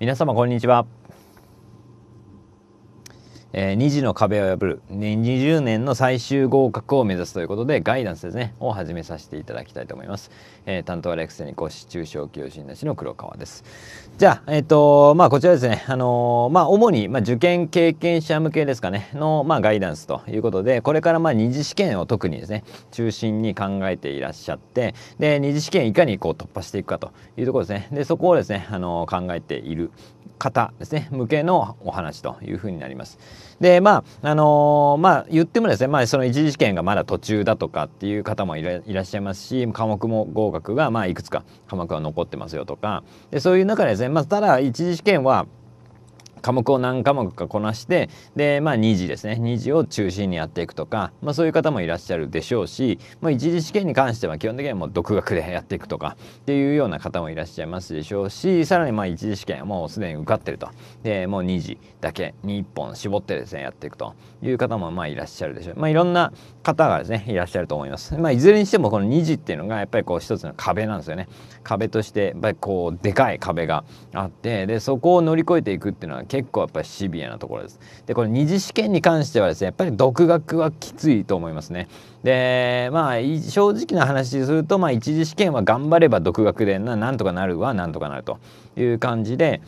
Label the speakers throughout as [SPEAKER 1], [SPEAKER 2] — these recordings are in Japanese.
[SPEAKER 1] 皆様こんにちはえー、2次の壁を破る20年の最終合格を目指すということでガイダンスですねを始めさせていただきたいと思います、えー、担当はレクセニコ市中小企業診断士の黒川ですじゃあえっ、ー、とまあこちらですねあのー、まあ主に、まあ、受験経験者向けですかねの、まあ、ガイダンスということでこれからまあ二次試験を特にですね中心に考えていらっしゃってで二次試験いかにこう突破していくかというところですねでそこをですねあの考えている方ですね向けのお話というふうになります。でまああのー、まあ言ってもですね、まあ、その一次試験がまだ途中だとかっていう方もいらっしゃいますし科目も合格がまあいくつか科目は残ってますよとかでそういう中でですね、まあ、ただ一次試験は科目を何科目かこなしてで、まあ、2次ですね2次を中心にやっていくとか、まあ、そういう方もいらっしゃるでしょうし、まあ、一次試験に関しては基本的にはもう独学でやっていくとかっていうような方もいらっしゃいますでしょうしさらにまあ一次試験はもうすでに受かってるとでもう2次だけに1本絞ってですねやっていくという方もまあいらっしゃるでしょう、まあ、いろんな方がですねいらっしゃると思います、まあ、いずれにしてもこの2次っていうのがやっぱりこう一つの壁なんですよね壁としてやっぱりこうでかい壁があってでそこを乗り越えていくっていうのは結構やっぱりシビアなところです。でこれ二次試験に関してはですねやっぱり独学はきついと思いますね。でまあ正直な話すると、まあ、一次試験は頑張れば独学でなんとかなるはなんとかなるという感じで。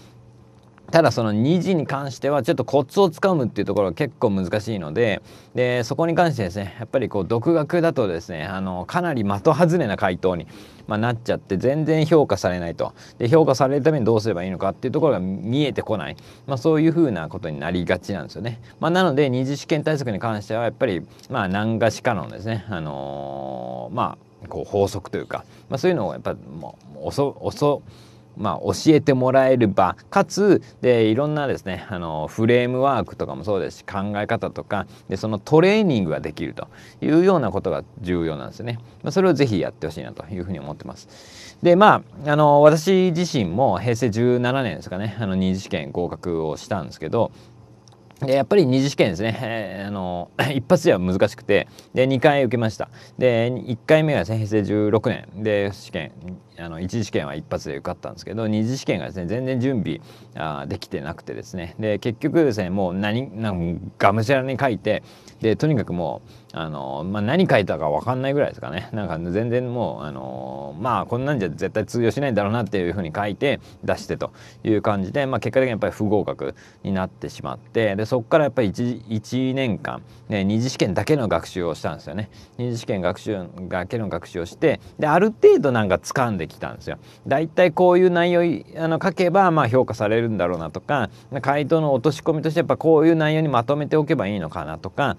[SPEAKER 1] ただその2時に関してはちょっとコツをつかむっていうところが結構難しいのででそこに関してですねやっぱりこう独学だとですねあのかなり的外れな回答に、まあ、なっちゃって全然評価されないとで評価されるためにどうすればいいのかっていうところが見えてこない、まあ、そういうふうなことになりがちなんですよね。まあ、なので2次試験対策に関してはやっぱり、まあ、何がしかのですね、あのー、まあ、こう法則というか、まあ、そういうのをやっぱもう遅遅まあ、教えてもらえる場かつでいろんなですねあのフレームワークとかもそうですし考え方とかでそのトレーニングができるというようなことが重要なんですね。まあ、それをぜひやってほしいなというふうに思ってます。でまああの私自身も平成17年ですかねあの二次試験合格をしたんですけどでやっぱり二次試験ですね、えー、あの 一発では難しくてで2回受けましたで1回目が、ね、平成16年で試験あの1次試験は一発で受かったんですけど2次試験がですね全然準備あできてなくてですねで結局ですねもう何なんがむしゃらに書いてでとにかくもうあの、まあ、何書いたか分かんないぐらいですかねなんか全然もうあのまあこんなんじゃ絶対通用しないんだろうなっていうふうに書いて出してという感じで、まあ、結果的にやっぱり不合格になってしまってでそこからやっぱり 1, 1年間、ね、2次試験だけの学習をしたんですよね。2次試験学習だけの学習をしてである程度なんか掴んできたんですよ。だいたいこういう内容あの書けばまあ評価されるんだろうなとか回答の落とし込みとしてやっぱこういう内容にまとめておけばいいのかなとか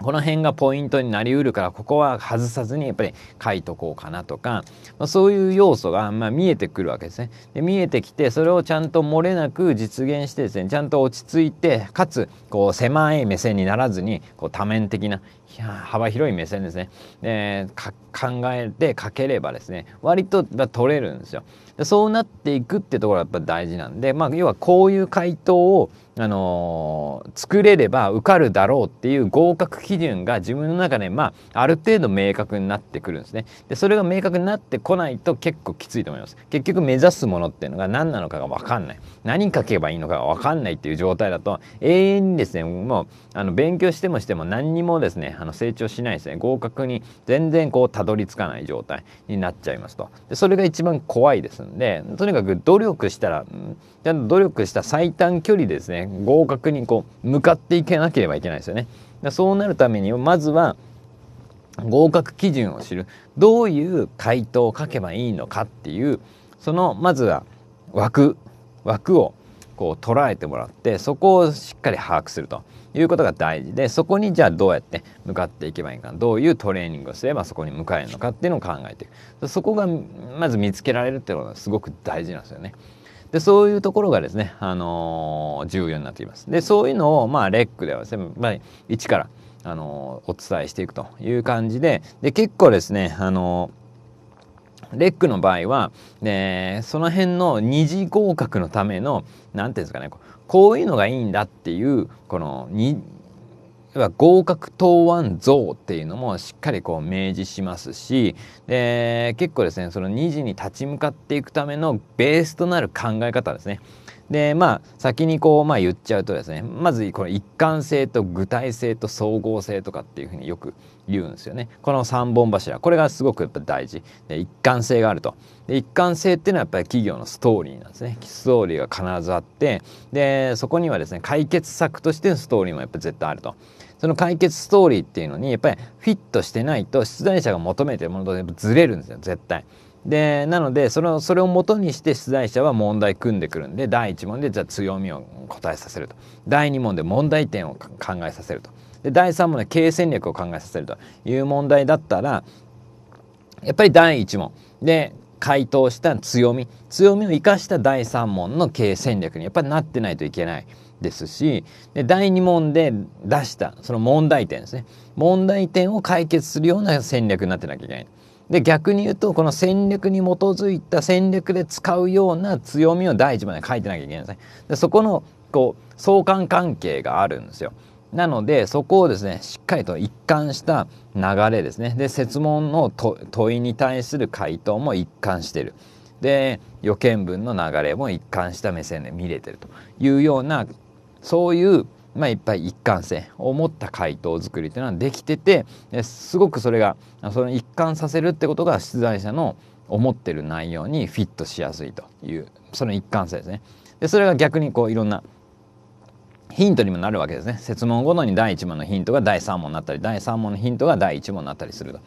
[SPEAKER 1] この辺がポイントになりうるからここは外さずにやっぱり書いとこうかなとか、まあ、そういう要素が、まあ、見えてくるわけですね。で見えてきてそれをちゃんと漏れなく実現してですねちゃんと落ち着いてかつこう狭い目線にならずにこう多面的な幅広い目線ですね、えー、考えて書ければですね割と取れるんですよでそうなっていくってところがやっぱ大事なんで、まあ、要はこういう回答を、あのー、作れれば受かるだろうっていう合格基準が自分の中で、まあ、ある程度明確になってくるんですねでそれが明確になってこないと結構きついと思います結局目指すものっていうのが何なのかが分かんない何書けばいいのかが分かんないっていう状態だと永遠にですねもうあの勉強してもしても何にもですねあの成長しないですね合格に全然こうたどり着かない状態になっちゃいますとでそれが一番怖いですんでとにかく努力したらちゃんと努力した最短距離ですね合格にこう向かっていけなければいけないですよね。そうなるためにまずは合格基準を知るどういう回答を書けばいいのかっていうそのまずは枠枠をこう捉えてもらってそこをしっかり把握すると。いうことが大事でそこにじゃあどうやって向かっていけばいいかどういうトレーニングをすればそこに向かえるのかっていうのを考えていくそこがまず見つけられるっていうのがすごく大事なんですよね。でそういうところがですね、あのー、重要になってきます。でそういうのを、まあ、レックではですね、まあ、一から、あのー、お伝えしていくという感じでで結構ですね、あのーレックの場合は、えその辺の二次合格のための何て言うんですかねこういうのがいいんだっていうこの合格答案像っていうのもしっかりこう明示しますしで結構ですねその2時に立ち向かっていくためのベースとなる考え方ですねでまあ先にこう、まあ、言っちゃうとですねまずこの一貫性と具体性と総合性とかっていうふうによく言うんですよねこの3本柱これがすごくやっぱ大事で一貫性があるとで一貫性っていうのはやっぱり企業のストーリーなんですねストーリーが必ずあってでそこにはですね解決策としてのストーリーもやっぱ絶対あるとその解決ストーリーっていうのにやっぱりフィットしてないと出題者が求めてるものとずれるんですよ絶対。でなのでそのそれをもとにして出題者は問題組んでくるんで第1問でじゃあ強みを答えさせると第2問で問題点を考えさせるとで第3問で経営戦略を考えさせるという問題だったらやっぱり第1問で回答した強み強みを生かした第3問の経営戦略にやっぱりなってないといけないですしで第2問で出したその問題点ですね問題点を解決するような戦略になってなきゃいけない。で逆に言うとこの戦略に基づいた戦略で使うような強みを第一まで書いてなきゃいけないんですね。でそこのこう相関関係があるんですよ。なのでそこをですねしっかりと一貫した流れですねで設問の問いに対する回答も一貫してるで予見文の流れも一貫した目線で見れてるというようなそういうまあ、いっぱい一貫性を持った回答作りっていうのはできててすごくそれがその一貫させるってことが出題者の思ってる内容にフィットしやすいというその一貫性ですね。でそれが逆にこういろんなヒントにもなるわけですね。設問ごとに第1問のヒントが第3問になったり第3問のヒントが第1問になったりすると。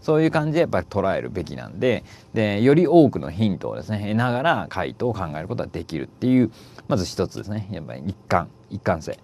[SPEAKER 1] そういう感じでやっぱり捉えるべきなんででより多くのヒントをですね得ながら回答を考えることができるっていうまず一つですねやっぱり一貫一貫性。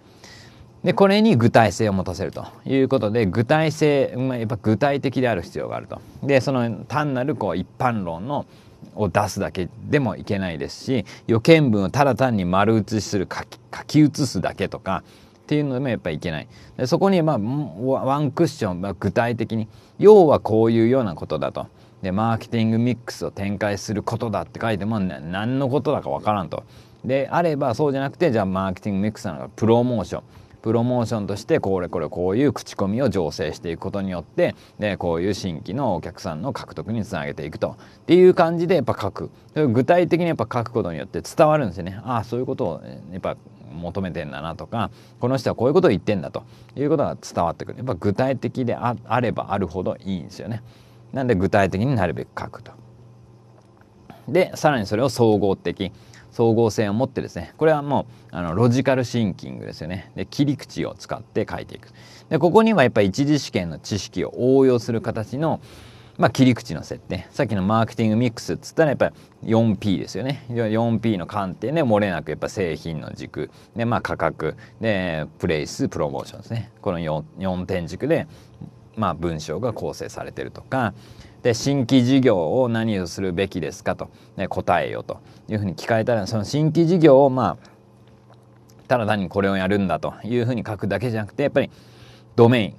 [SPEAKER 1] でこれに具体性を持たせるということで具体性、まあ、やっぱ具体的である必要があると。でその単なるこう一般論のを出すだけでもいけないですし予見文をただ単に丸写しする書き書き写すだけとかっていうのでもやっぱりいけないでそこにまあワンクッション、まあ、具体的に要はこういうようなことだとでマーケティングミックスを展開することだって書いても何のことだかわからんとであればそうじゃなくてじゃあマーケティングミックスなのかプロモーションプロモーションとしてこれこれこういう口コミを醸成していくことによってでこういう新規のお客さんの獲得につなげていくとっていう感じでやっぱ書く具体的にやっぱ書くことによって伝わるんですよねああそういうことをやっぱ求めてんだなとかこの人はこういうことを言ってんだということが伝わってくるやっぱ具体的でああればあるほどいいんですよねなんで具体的になるべく書くとでさらにそれを総合的総合性を持ってですねこれはもうあのロジカルシンキングですよねで切り口を使って書いていくでここにはやっぱり一次試験の知識を応用する形のまあ、切り口の設定さっきのマーケティングミックスっつったらやっぱり 4P ですよね 4P の観点で漏れなくやっぱ製品の軸で、まあ、価格でプレイスプロモーションですねこの 4, 4点軸で、まあ、文章が構成されてるとかで新規事業を何をするべきですかと、ね、答えよというふうに聞かれたらその新規事業をまあただ単にこれをやるんだというふうに書くだけじゃなくてやっぱりドメイン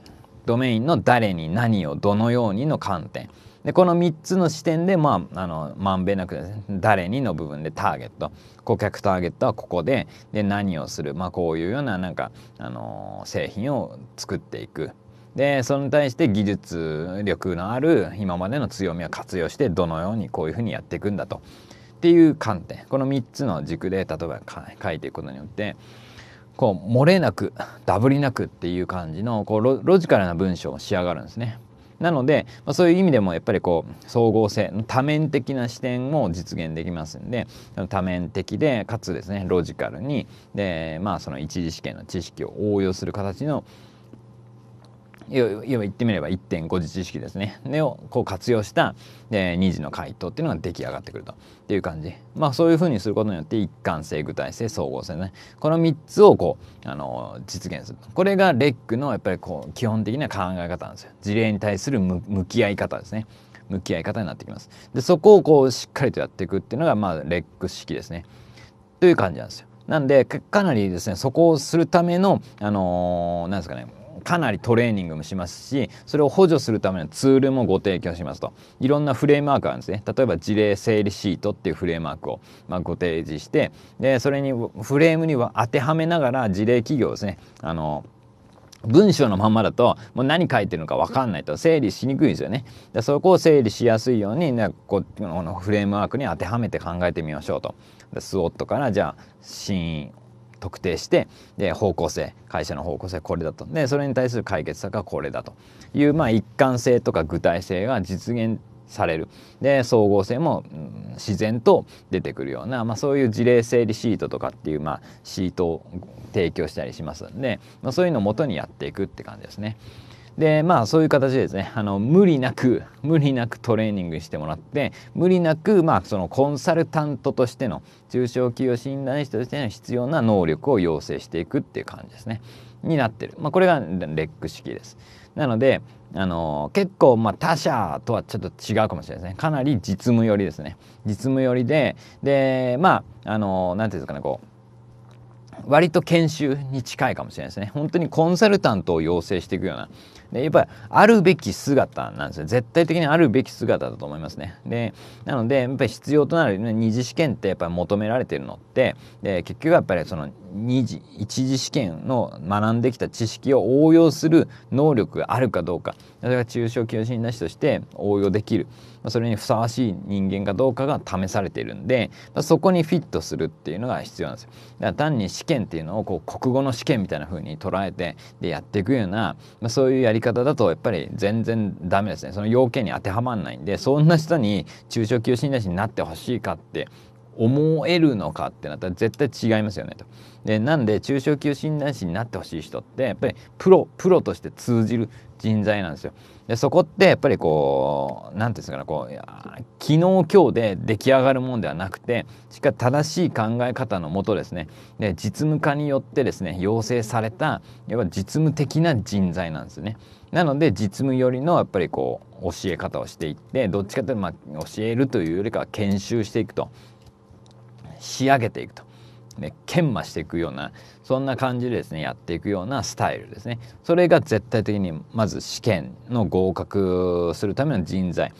[SPEAKER 1] ドメインの誰に何をどのようにの観点でこの3つの視点でまああのまんべんなくですね誰にの部分でターゲット顧客ターゲットはここでで何をする、まあ、こういうようななんか、あのー、製品を作っていくでそれに対して技術力のある今までの強みを活用してどのようにこういうふうにやっていくんだとっていう観点この3つの軸で例えば書いていくことによってこう漏れなくダブりなくっていう感じのこうロジカルな文章を仕上がるんですね。なので、まあ、そういう意味でもやっぱりこう総合性多面的な視点も実現できますんで多面的でかつですねロジカルにでまあその一次試験の知識を応用する形の要は言ってみれば1.5次知識ですねをこう活用した、2次の回答っていうのが出来上がってくるとっていう感じまあそういうふうにすることによって一貫性具体性総合性ねこの3つをこうあの実現するこれがレックのやっぱりこう基本的な考え方なんですよ事例に対する向き合い方ですね向き合い方になってきますでそこをこうしっかりとやっていくっていうのがまあレック式ですねという感じなんですよなんでかなりですねそこをするためのあのー、なんですかねかなりトレーニングもしますしそれを補助するためのツールもご提供しますといろんなフレームワークがあるんですね例えば事例整理シートっていうフレームワークを、まあ、ご提示してでそれにフレームには当てはめながら事例企業ですねあの文章のままだともう何書いてるのか分かんないと整理しにくいんですよね。でそこを整理しやすいように、ね、このフレームワークに当てはめて考えてみましょうと。スウォットからじゃあ死特定してで方向性会社の方向性これだとでそれに対する解決策はこれだという、まあ、一貫性とか具体性が実現されるで総合性も、うん、自然と出てくるような、まあ、そういう事例整理シートとかっていう、まあ、シートを提供したりしますんで、まあ、そういうのをもとにやっていくって感じですね。でまあそういう形でですねあの無理なく無理なくトレーニングしてもらって無理なくまあそのコンサルタントとしての中小企業診断士としての必要な能力を要請していくっていう感じですねになってる、まあ、これがレック式です。なのであの結構まあ他社とはちょっと違うかもしれないですねかなり実務寄りですね実務寄りででまああの何て言うんですかねこう割と研修に近いかもしれないですね本当にコンサルタントを養成していくようなでやっぱりあるべき姿なんですよ絶対的にあるべき姿だと思いますねでなのでやっぱり必要となる二次試験ってやっぱり求められてるのってで結局やっぱりその2次1次試験の学んできた知識を応用する能力があるかどうかそれが中小企業診断士として応用できるそれにふさわしい人間かどうかが試されているんでそこにフィットするっていうのが必要なんですよだから単に試験っていうのをこう国語の試験みたいな風に捉えてでやっていくようなそういうやり方だとやっぱり全然ダメですねその要件に当てはまらないんでそんな人に中小企業診断士になってほしいかって思えるのかってなったら絶対違いますよねと。でなんで中小級診断士になってほしい人ってやっぱりプロプロとして通じる人材なんですよ。でそこってやっぱりこう何て言うんですかねこう昨日今日で出来上がるもんではなくてしっかり正しい考え方のもとですねで実務家によってですね養成されたやっぱ実務的な人材なんですね。なので実務寄りのやっぱりこう教え方をしていってどっちかというとまあ教えるというよりかは研修していくと仕上げていくと。ね、研磨していくようなそんな感じでですねやっていくようなスタイルですねそれが絶対的にまず試験の合格するための人材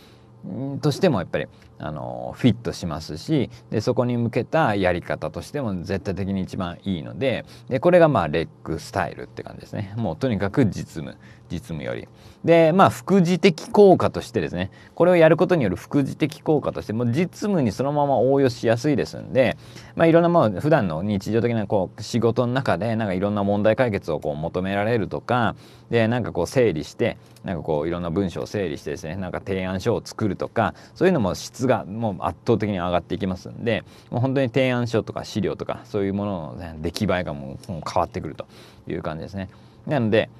[SPEAKER 1] としてもやっぱりあのフィットしますしでそこに向けたやり方としても絶対的に一番いいのででこれがまあレックスタイルって感じですねもうとにかく実務実務より。でまあ副次的効果としてですねこれをやることによる副次的効果としても実務にそのまま応用しやすいですんで、まあ、いろんなもう普段の日常的なこう仕事の中でなんかいろんな問題解決をこう求められるとかでなんかこう整理してなんかこういろんな文章を整理してですねなんか提案書を作るとかそういうのも質がもう圧倒的に上がっていきますんでもう本当に提案書とか資料とかそういうものの、ね、出来栄えがもう変わってくるという感じですね。なので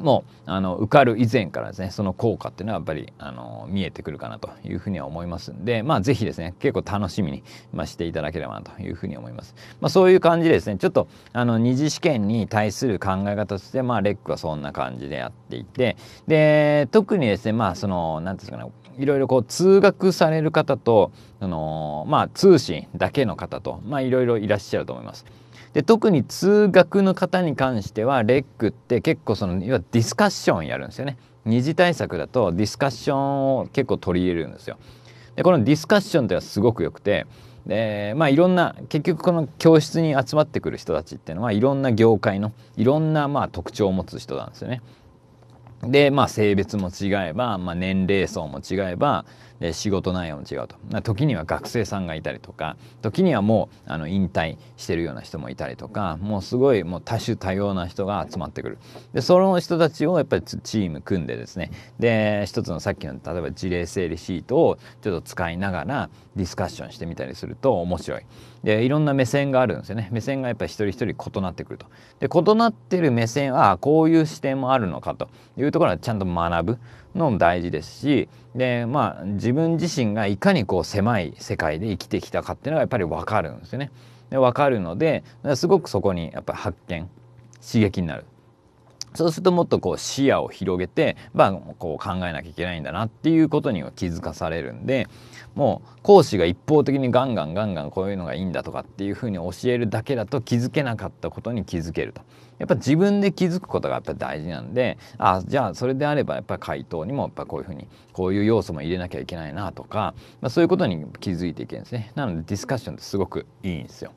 [SPEAKER 1] もうあの受かる以前からですねその効果っていうのはやっぱりあの見えてくるかなというふうには思いますんでまあ是非ですね結構楽しみに、まあ、していただければなというふうに思います、まあ、そういう感じでですねちょっとあの二次試験に対する考え方としてまあレックはそんな感じでやっていてで特にですねまあその何て言うんですかねいろいろこう通学される方と、あのまあ、通信だけの方と、まあ、いろいろいらっしゃると思います。で特に通学の方に関してはレックって結構その要はディスカッションやるんですよね二次対策だとディスカッションを結構取り入れるんですよでこのディスカッションってはすごく良くてでまあいろんな結局この教室に集まってくる人たちっていうのはいろんな業界のいろんなまあ特徴を持つ人なんですよねでまあ性別も違えば、まあ、年齢層も違えば仕事内容も違うと時には学生さんがいたりとか時にはもうあの引退してるような人もいたりとかもうすごいもう多種多様な人が集まってくるでその人たちをやっぱりチーム組んでですねで一つのさっきの例えば事例整理シートをちょっと使いながらディスカッションしてみたりすると面白いでいろんな目線があるんですよね目線がやっぱり一人一人異なってくるとで異なってる目線はこういう視点もあるのかというところはちゃんと学ぶのも大事ですしで、まあ、自分自身がいかにこう狭い世界で生きてきたかっていうのがやっぱり分かるんですよね。で分かるのですごくそこにやっぱり発見刺激になるそうするともっとこう視野を広げて、まあ、こう考えなきゃいけないんだなっていうことには気づかされるんでもう講師が一方的にガンガンガンガンこういうのがいいんだとかっていうふうに教えるだけだと気づけなかったことに気づけると。やっぱ自分で気づくことがやっぱ大事なんであじゃあそれであればやっぱり回答にもやっぱこういうふうにこういう要素も入れなきゃいけないなとか、まあ、そういうことに気づいていけるんですね。なのでディスカッションってすごくいいんですよ。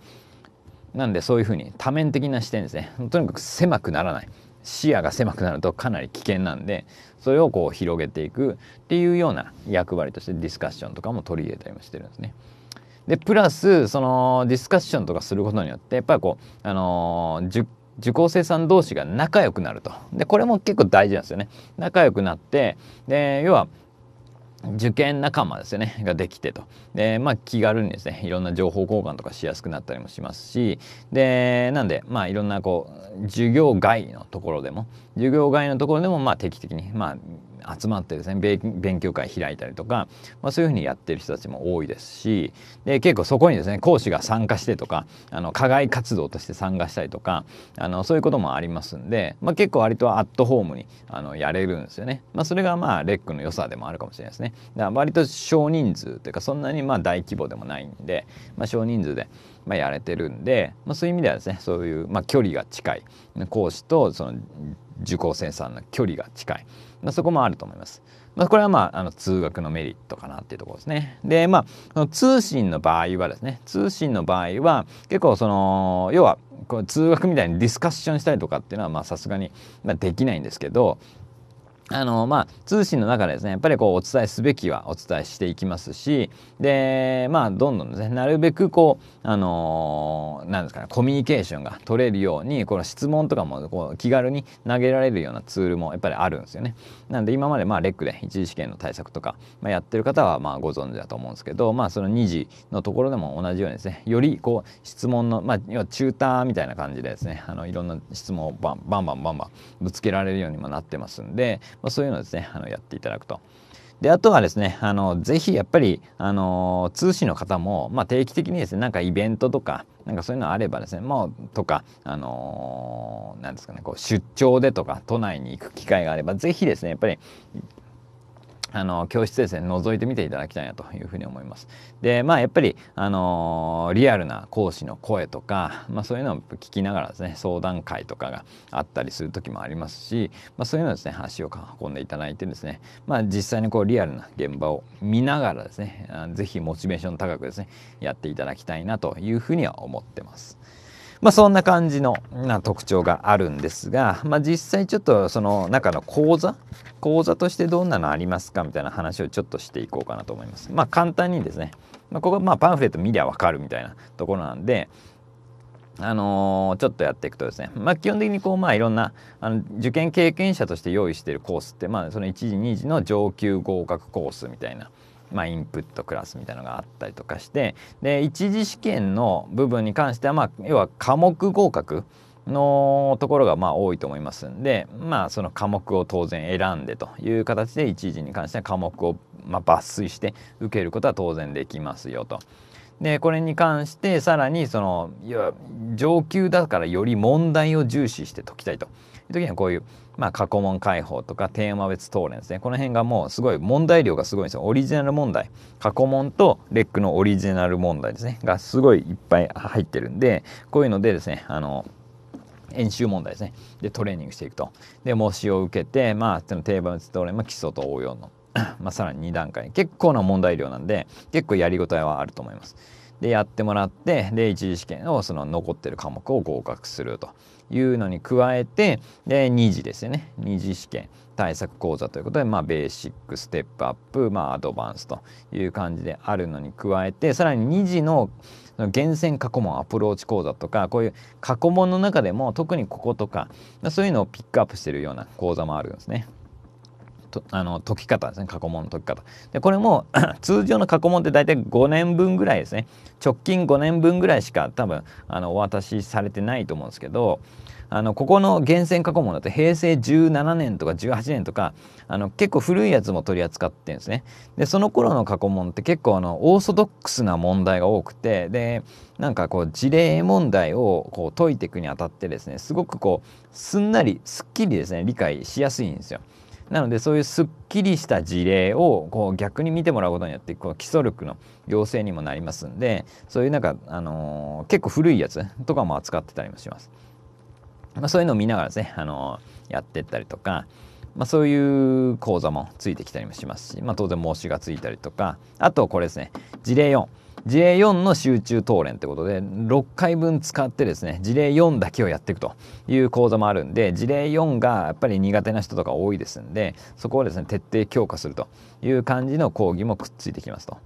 [SPEAKER 1] なんでそういうふうに多面的な視点ですね。とにかく狭くならない。視野が狭くなるとかなり危険なんでそれをこう広げていくっていうような役割としてディスカッションとかも取り入れたりもしてるんですね。でプラスそのディスカッションとかすることによってやっぱりこう、あのー、受講生さん同士が仲良くなるとでこれも結構大事なんですよね。仲良くなってで要は受験仲間ですよねができてとで、まあ、気軽にですねいろんな情報交換とかしやすくなったりもしますしでなんで、まあ、いろんなこう授業外のところでも授業外のところでもまあ定期的に、まあ、集まってですね勉強会開いたりとか、まあ、そういうふうにやってる人たちも多いですしで結構そこにですね講師が参加してとかあの課外活動として参加したりとかあのそういうこともありますんで、まあ、結構割とアットホームにあのやれるんですよね。まあ、それがまあレックの良さでもあるかもしれないですね。だから割と少人数というかそんなにまあ大規模でもないんで、まあ、少人数でまあやれてるんで、まあ、そういう意味ではですねそういうまあ距離が近い講師とその受講生さんの距離が近い、まあ、そこもあると思います。まあ、これはまああの通学のメリットかなっていうところですね。でまあ通信の場合はですね通信の場合は結構その要はこう通学みたいにディスカッションしたりとかっていうのはさすがにできないんですけどあのまあ、通信の中でですねやっぱりこうお伝えすべきはお伝えしていきますしでまあどんどんですねなるべくこうあのー、なんですかねコミュニケーションが取れるようにこの質問とかもこう気軽に投げられるようなツールもやっぱりあるんですよね。なんで今までまあレックで一次試験の対策とか、まあ、やってる方はまあご存知だと思うんですけど、まあ、その2次のところでも同じようにですねよりこう質問の、まあ、要はチューターみたいな感じでですねあのいろんな質問をバンバンバンバンバンぶつけられるようにもなってますんで。まあ、そういうのをですねあのやっていただくと。であとはですねあのぜひやっぱりあの通信の方も、まあ、定期的にですねなんかイベントとかなんかそういうのあればですねもうとかあのー、なんですかねこう出張でとか都内に行く機会があればぜひですねやっぱりあの教室ですね覗いてみていただきたいなというふうに思います。でまあやっぱりあのリアルな講師の声とか、まあ、そういうのを聞きながらですね相談会とかがあったりする時もありますし、まあ、そういうのをですね足を運んでいただいてですね、まあ、実際にこうリアルな現場を見ながらですね是非モチベーション高くですねやっていただきたいなというふうには思ってます。まあ、そんな感じのな特徴があるんですが、まあ、実際ちょっとその中の講座講座としてどんなのありますかみたいな話をちょっとしていこうかなと思います。まあ、簡単にですね、まあ、ここまあパンフレット見りゃわかるみたいなところなんで、あのー、ちょっとやっていくとですね、まあ、基本的にこう、まあ、いろんなあの受験経験者として用意しているコースって、まあ、その1時2時の上級合格コースみたいな。まあ、インプットクラスみたいなのがあったりとかしてで一次試験の部分に関しては、まあ、要は科目合格のところがまあ多いと思いますんで、まあ、その科目を当然選んでという形で一時に関しては科目をま抜粋して受けることは当然できますよと。でこれに関してさらにそのいや上級だからより問題を重視して解きたいと。いう時にはこういう、まあ、過去問解放とかテーマ別討論ですねこの辺がもうすごい問題量がすごいんですよオリジナル問題過去問とレックのオリジナル問題ですねがすごいいっぱい入ってるんでこういうのでですねあの演習問題ですねでトレーニングしていくとで模試を受けてまあそのテーマ討論、まあ、基礎と応用の まあ、さらに2段階結構な問題量なんで結構やりごたえはあると思います。でやってもらってで一次試験をその残ってる科目を合格すると。いうのに加えてで2次ですよね2次試験対策講座ということで、まあ、ベーシックステップアップ、まあ、アドバンスという感じであるのに加えてさらに2次の厳選過去問アプローチ講座とかこういう過去問の中でも特にこことかそういうのをピックアップしてるような講座もあるんですね。とあの解き方ですね過去問の解き方でこれも 通常の過去問って大体5年分ぐらいですね直近5年分ぐらいしか多分あのお渡しされてないと思うんですけどあのここの源泉過去問だと平成17年とか18年とかあの結構古いやつも取り扱ってるんですね。でその頃の過去問って結構あのオーソドックスな問題が多くてでなんかこう事例問題をこう解いていくにあたってですねすごくこうすんなりすっきりですね理解しやすいんですよ。なのでそういうすっきりした事例をこう逆に見てもらうことによってこう基礎力の要請にもなりますんでそういうなんか、あのー、結構古いやつとかも扱ってたりもします。まあ、そういうのを見ながらですね、あのー、やってったりとか、まあ、そういう講座もついてきたりもしますし、まあ、当然申しがついたりとかあとこれですね事例4。事例4の集中討論ってことで6回分使ってですね事例4だけをやっていくという講座もあるんで事例4がやっぱり苦手な人とか多いですんでそこをですね徹底強化するという感じの講義もくっついてきますと。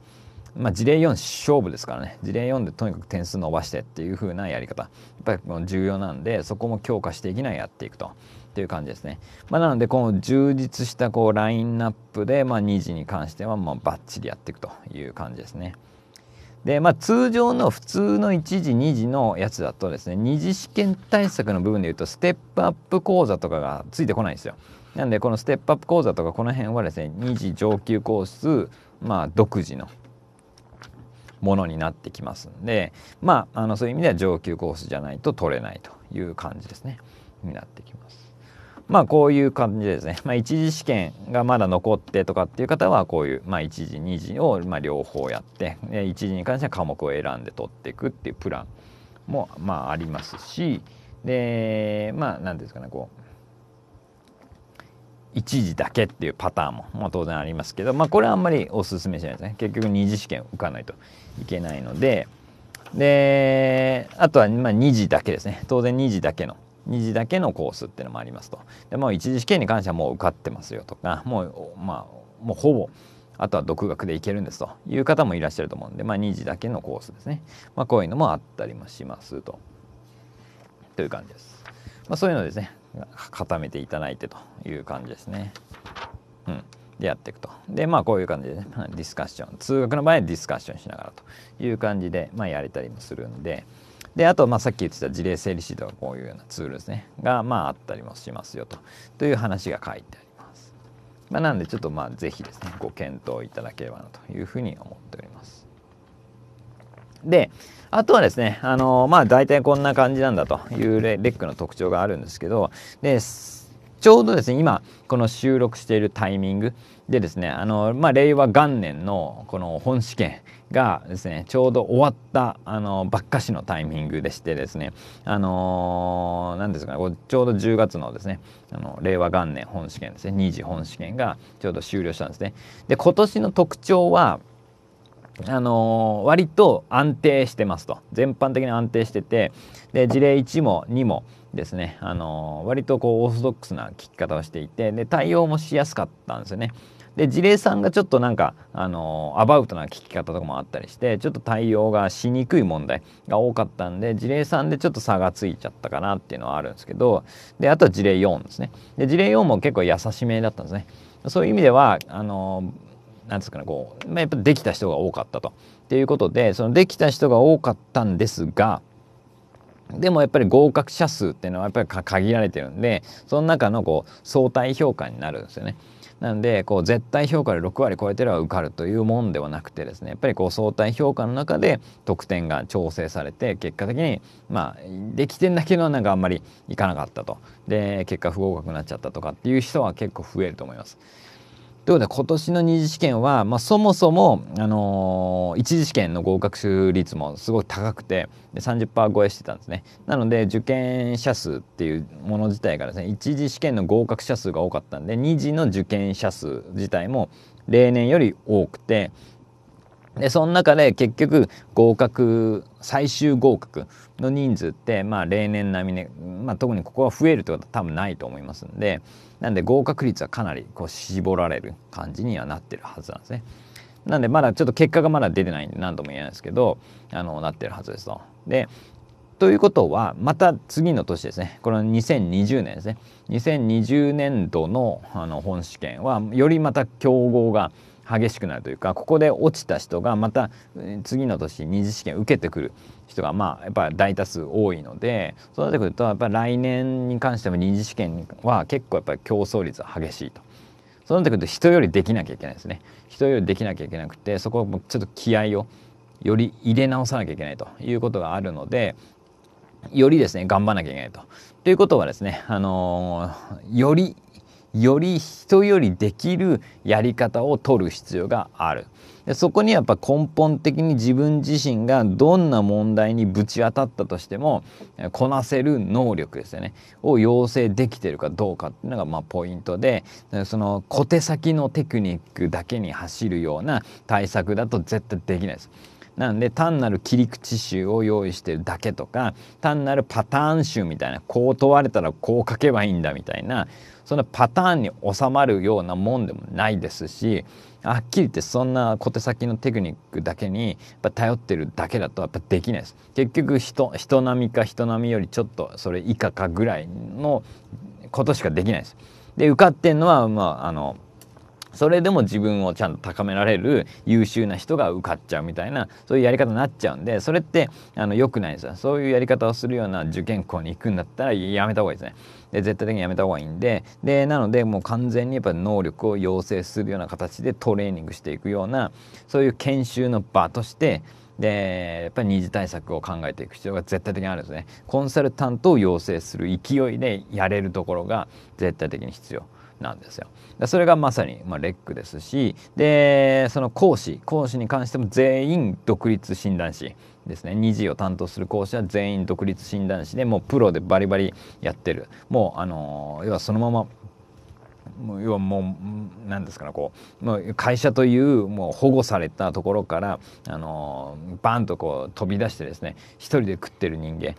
[SPEAKER 1] まあ、事例4勝負ですからね事例4でとにかく点数伸ばしてっていう風なやり方やっぱり重要なんでそこも強化していきながらやっていくとっていう感じですね、まあ、なのでこの充実したこうラインナップで、まあ、2時に関してはもうバッチリやっていくという感じですね。でまあ、通常の普通の1時2時のやつだとですね2次試験対策の部分でいうとステップアップ講座とかがついてこないんですよ。なんでこのステップアップ講座とかこの辺はですね2次上級コース、まあ、独自のものになってきますんでまああのそういう意味では上級コースじゃないと取れないという感じですねになってきます。まあこういう感じですね、まあ、一次試験がまだ残ってとかっていう方はこういう、まあ、1次2次をま両方やって1次に関しては科目を選んで取っていくっていうプランもまあありますしでまあ何ですかねこう1次だけっていうパターンも、まあ、当然ありますけど、まあ、これはあんまりおすすめしないですね結局2次試験受かないといけないのでであとはま2次だけですね当然2次だけの2次だけのコースっていうのもありますとでも一1次試験に関してはもう受かってますよとかもうまあもうほぼあとは独学でいけるんですという方もいらっしゃると思うんで、まあ、2次だけのコースですね、まあ、こういうのもあったりもしますとという感じです、まあ、そういうのですね固めていただいてという感じですね。うん、でやっていくと。でまあこういう感じでね、ディスカッション通学の場合はディスカッションしながらという感じで、まあ、やれたりもするんで。であと、まあ、さっき言ってた事例整理士とはこういうようなツールですねが、まあ、あったりもしますよとという話が書いてあります。まあ、なんでちょっとまあぜひですねご検討いただければなというふうに思っております。であとはですねあのまあ大体こんな感じなんだというレックの特徴があるんですけどでちょうどですね今この収録しているタイミングでですねあの、まあ、令和元年のこの本試験がですねちょうど終わったあのばっかしのタイミングでしてですねあの何、ー、ですかねちょうど10月のですねあの令和元年本試験ですね2次本試験がちょうど終了したんですね。で今年の特徴はあのー、割と安定してますと全般的に安定しててで事例1も2もですね、あのー、割とこうオーソドックスな聞き方をしていてで対応もしやすかったんですよね。で事例さんがちょっとなんかあのアバウトな聞き方とかもあったりしてちょっと対応がしにくい問題が多かったんで事例さんでちょっと差がついちゃったかなっていうのはあるんですけどであとは事例4ですねで事例4も結構優しめだったんですねそういう意味ではあのなんですかねこう、まあ、やっぱできた人が多かったと。っていうことでそのできた人が多かったんですがでもやっぱり合格者数っていうのはやっぱり限られてるんでその中のこう相対評価になるんですよね。なんでこう絶対評価で6割超えてれば受かるというもんではなくてですねやっぱりこう相対評価の中で得点が調整されて結果的にまあできてんだけどなんかあんまりいかなかったとで結果不合格になっちゃったとかっていう人は結構増えると思います。ということで今年の二次試験は、まあ、そもそも、あのー、一次試験の合格率もすごい高くてで30%超えしてたんですねなので受験者数っていうもの自体がですね一次試験の合格者数が多かったんで二次の受験者数自体も例年より多くてでその中で結局合格最終合格の人数ってまあ例年並みね、まあ、特にここは増えるってことは多分ないと思いますんでなんで合格率はかなりこう絞られる感じにはなってるはずなんですね。なんでまだちょっと結果がまだ出てないんで何とも言えないですけどあのなってるはずですと。でということはまた次の年ですねこの2020年ですね2020年度のあの本試験はよりまた競合が激しくなるというかここで落ちた人がまた次の年二次試験受けてくる人がまあやっぱ大多数多いのでそうなってくるとやっぱ来年に関しても二次試験は結構やっぱり競争率は激しいと。そうなってくると人よりできなきゃいけないですね。人よりできなきゃいけなくてそこをちょっと気合をより入れ直さなきゃいけないということがあるのでよりですね頑張らなきゃいけないと。ということはですね、あのー、よりより人よりできるやり方を取る必要がある。でそこにやっぱ根本的に自分自身がどんな問題にぶち当たったとしてもこなせる能力ですよねを養成できてるかどうかっていうのがまポイントでその小手先のテクニックだけに走るような対策だと絶対できないです。なんで単なる切り口集を用意してるだけとか単なるパターン集みたいなこう問われたらこう書けばいいんだみたいなそんなパターンに収まるようなもんでもないですしはっきり言ってそんな小手先のテクニックだけにやっぱ頼ってるだけだとやっぱできないです。結局人人並みか人並みよりちょっとそれ以下かぐらいのことしかできないです。で受かってんのはまああのそれでも自分をちゃんと高められる優秀な人が受かっちゃうみたいなそういうやり方になっちゃうんでそれってあの良くないですよそういうやり方をするような受験校に行くんだったらやめた方がいいですねで絶対的にやめた方がいいんででなのでもう完全にやっぱ能力を養成するような形でトレーニングしていくようなそういう研修の場としてでやっぱり二次対策を考えていく必要が絶対的にあるんですねコンサルタントを養成する勢いでやれるところが絶対的に必要なんですよ。それがまさに、まあ、レックですしでその講師講師に関しても全員独立診断士ですね2次を担当する講師は全員独立診断士でもうプロでバリバリやってるもうあの要はそのまま要はもう何ですかねこうもう会社というもう保護されたところからあのバンとこう飛び出してですね一人で食ってる人間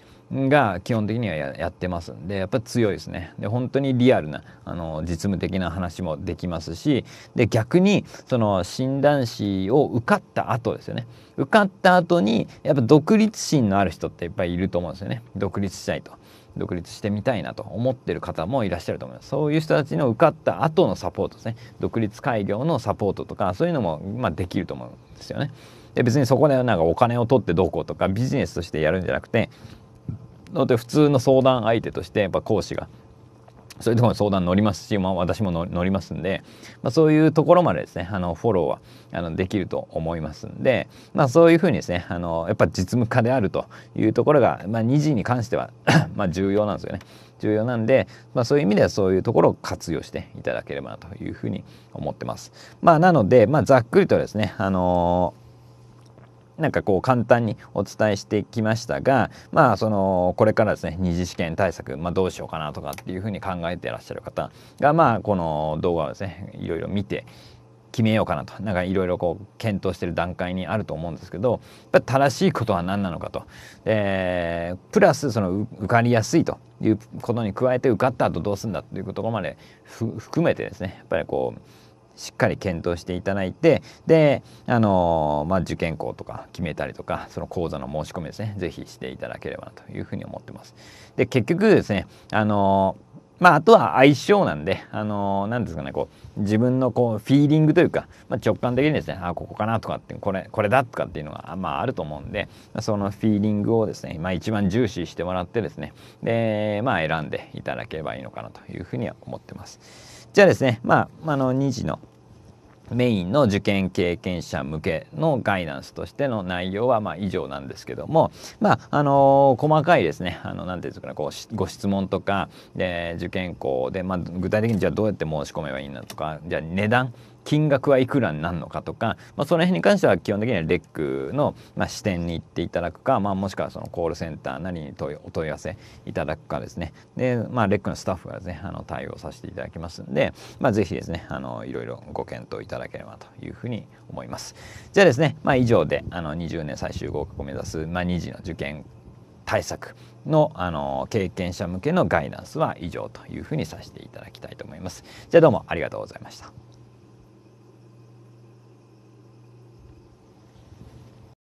[SPEAKER 1] が基本的にはやってますんでやっぱ強いですねで本当にリアルなあの実務的な話もできますしで逆にその診断士を受かった後ですよね受かった後にやっぱ独立心のある人っていっぱいいると思うんですよね独立したいと。独立してみたいなと思ってる方もいらっしゃると思いますそういう人たちの受かった後のサポートですね独立開業のサポートとかそういうのも、まあ、できると思うんですよねで別にそこでなんかお金を取ってどうこうとかビジネスとしてやるんじゃなくて普通の相談相手としてやっぱ講師がそういうところに相談乗りますし、まあ、私も乗りますんで、まあ、そういうところまでですねあのフォローはあのできると思いますんで、まあ、そういうふうにですねあのやっぱ実務家であるというところが、まあ、2次に関しては まあ重要なんですよね重要なんで、まあ、そういう意味ではそういうところを活用していただければなというふうに思ってます。まあ、なので、まあ、ざっくりとですねあのーなんかこう簡単にお伝えしてきましたがまあそのこれからですね二次試験対策、まあ、どうしようかなとかっていうふうに考えてらっしゃる方がまあこの動画をですねいろいろ見て決めようかなとなんかいろいろこう検討してる段階にあると思うんですけどやっぱ正しいことは何なのかと、でプラスその受かりやすいということに加えて受かった後どうすんだということまで含めてですねやっぱりこうしっかり検討していただいてであの、まあ、受験校とか決めたりとかその講座の申し込みですね是非していただければなというふうに思ってます。で結局ですねあのまあ、あとは相性なんで、あのー、なんですかね、こう、自分のこうフィーリングというか、まあ、直感的にですねあここかなとかってこれこれだとかっていうのが、まあ、あると思うんでそのフィーリングをですね、まあ、一番重視してもらってですねで、まあ、選んでいただければいいのかなというふうには思ってます。じゃあですね、まあ、あの2時のメインの受験経験者向けのガイダンスとしての内容はま以上なんですけども、まああの細かいですね何て言うんですかねこうご質問とか、え受験校で、まあ、具体的にじゃあどうやって申し込めばいいんだとかじゃあ値段金額はいくらになるのかとか、まあ、その辺に関しては基本的にはレックの、まあ、視点に行っていただくか、まあ、もしくはそのコールセンターなりに問いお問い合わせいただくかですねで、まあ、レックのスタッフがですねあの対応させていただきますんで、まあ、ぜひですねあのいろいろご検討いただければというふうに思います。じゃあですね、まあ、以上であの20年最終合格を目指す、まあ、2次の受験対策のあの経験者向けのガイダンスは以上というふうにさせていただきたいと思います。じゃあどうもありがとうございました。